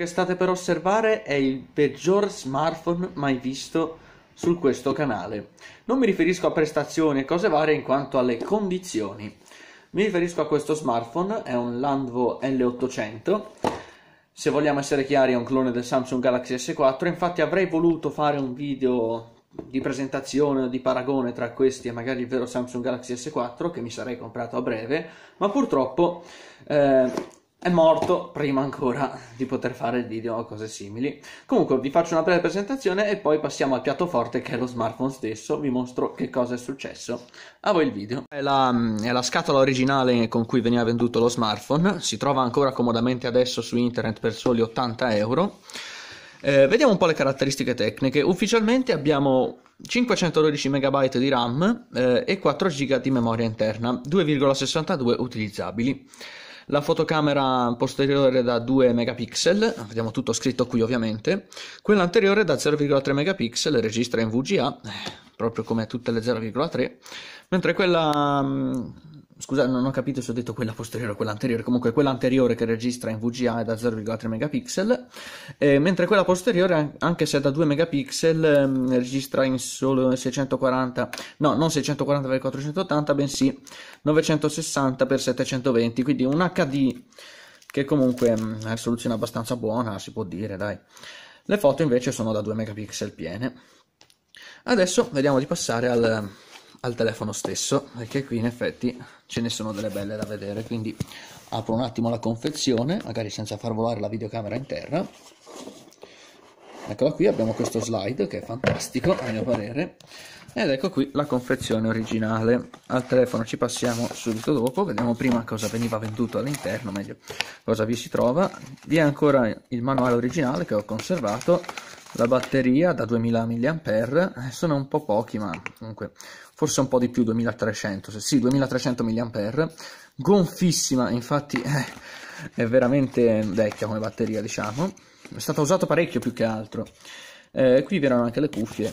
che state per osservare è il peggior smartphone mai visto su questo canale. Non mi riferisco a prestazioni e cose varie in quanto alle condizioni. Mi riferisco a questo smartphone, è un Landvo L800. Se vogliamo essere chiari è un clone del Samsung Galaxy S4, infatti avrei voluto fare un video di presentazione o di paragone tra questi e magari il vero Samsung Galaxy S4 che mi sarei comprato a breve, ma purtroppo eh, è morto prima ancora di poter fare il video o cose simili. Comunque vi faccio una breve presentazione e poi passiamo al piatto forte che è lo smartphone stesso, vi mostro che cosa è successo. A voi il video. È la, è la scatola originale con cui veniva venduto lo smartphone, si trova ancora comodamente adesso su internet per soli 80 euro. Eh, vediamo un po' le caratteristiche tecniche. Ufficialmente abbiamo 512 MB di RAM eh, e 4 GB di memoria interna, 2,62 utilizzabili la fotocamera posteriore da 2 megapixel, vediamo tutto scritto qui ovviamente, quella anteriore da 0,3 megapixel, registra in VGA, eh, proprio come tutte le 0,3, mentre quella mm, scusa, non ho capito se ho detto quella posteriore o quella anteriore, comunque quella anteriore che registra in VGA è da 0,3 megapixel, eh, mentre quella posteriore, anche se è da 2 megapixel, eh, registra in solo 640, no, non 640x480, bensì 960x720, quindi un HD che comunque è ehm, una soluzione abbastanza buona, si può dire, dai. Le foto invece sono da 2 megapixel piene. Adesso vediamo di passare al al telefono stesso perché qui in effetti ce ne sono delle belle da vedere quindi apro un attimo la confezione magari senza far volare la videocamera in terra eccola qui abbiamo questo slide che è fantastico a mio parere ed ecco qui la confezione originale al telefono ci passiamo subito dopo vediamo prima cosa veniva venduto all'interno meglio cosa vi si trova vi è ancora il manuale originale che ho conservato la batteria da 2000 mAh, eh, sono un po' pochi ma comunque forse un po' di più, 2300, sì 2300 mAh, gonfissima infatti eh, è veramente vecchia come batteria diciamo, è stata usata parecchio più che altro. Eh, qui vi erano anche le cuffie,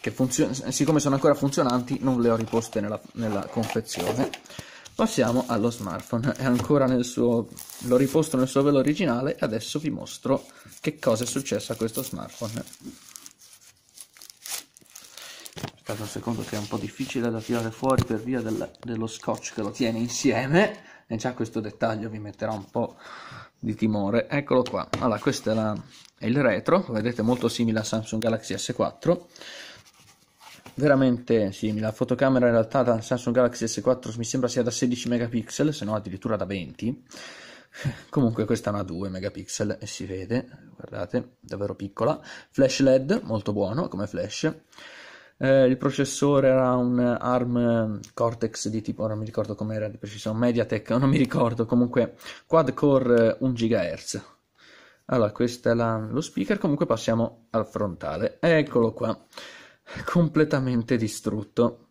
che siccome sono ancora funzionanti non le ho riposte nella, nella confezione. Passiamo allo smartphone, è ancora nel suo... l'ho riposto nel suo velo originale e adesso vi mostro che cosa è successo a questo smartphone. Aspetta un secondo che è un po' difficile da tirare fuori per via del, dello scotch che lo tiene insieme e già questo dettaglio vi metterà un po' di timore. Eccolo qua, allora questo è, è il retro, vedete molto simile a Samsung Galaxy S4 veramente simile. La fotocamera in realtà da Samsung Galaxy S4 mi sembra sia da 16 megapixel, se no addirittura da 20. Comunque questa è una 2 megapixel e si vede, guardate, davvero piccola. Flash LED, molto buono come flash. Eh, il processore era un ARM Cortex di tipo, non mi ricordo com'era di precisione, Mediatek, non mi ricordo, comunque quad core 1 eh, GHz. Allora, questo è la, lo speaker, comunque passiamo al frontale. Eccolo qua completamente distrutto.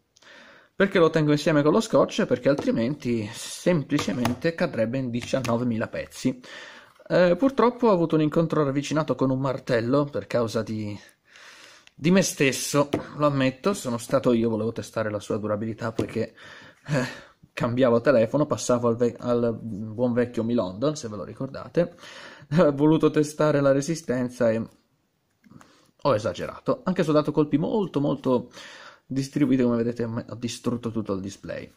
Perché lo tengo insieme con lo scotch? Perché altrimenti semplicemente cadrebbe in 19.000 pezzi. Eh, purtroppo ho avuto un incontro ravvicinato con un martello per causa di... di me stesso, lo ammetto, sono stato io, volevo testare la sua durabilità perché eh, cambiavo telefono, passavo al, al buon vecchio Mi London, se ve lo ricordate, eh, ho voluto testare la resistenza e ho esagerato, anche se ho dato colpi molto molto distribuiti, come vedete ho distrutto tutto il display.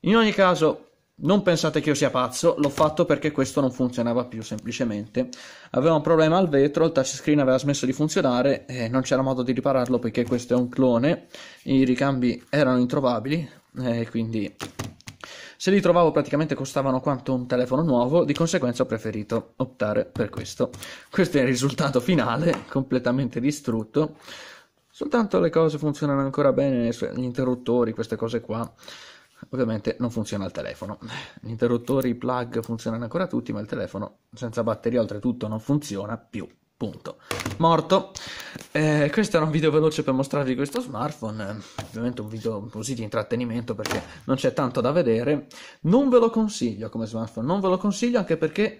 In ogni caso, non pensate che io sia pazzo, l'ho fatto perché questo non funzionava più semplicemente. Aveva un problema al vetro, il touchscreen aveva smesso di funzionare e non c'era modo di ripararlo perché questo è un clone, i ricambi erano introvabili e eh, quindi se li trovavo praticamente costavano quanto un telefono nuovo, di conseguenza ho preferito optare per questo. Questo è il risultato finale, completamente distrutto. Soltanto le cose funzionano ancora bene, gli interruttori, queste cose qua. Ovviamente non funziona il telefono. Gli interruttori, i plug funzionano ancora tutti, ma il telefono senza batteria oltretutto non funziona più. Punto. Morto. Eh, questo era un video veloce per mostrarvi questo smartphone, eh, ovviamente un video così di intrattenimento perché non c'è tanto da vedere. Non ve lo consiglio come smartphone, non ve lo consiglio anche perché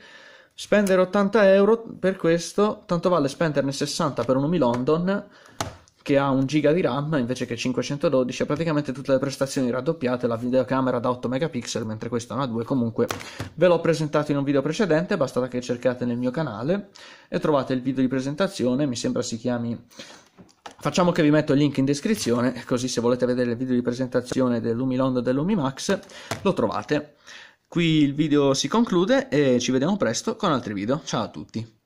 spendere 80 euro per questo, tanto vale spenderne 60 per un Mi London che ha un giga di RAM invece che 512 ha praticamente tutte le prestazioni raddoppiate la videocamera da 8 megapixel mentre questa è una 2 comunque ve l'ho presentato in un video precedente basta che cercate nel mio canale e trovate il video di presentazione mi sembra si chiami Facciamo che vi metto il link in descrizione, così se volete vedere il video di presentazione dell'Umilond e dell'Umimax lo trovate. Qui il video si conclude e ci vediamo presto con altri video. Ciao a tutti!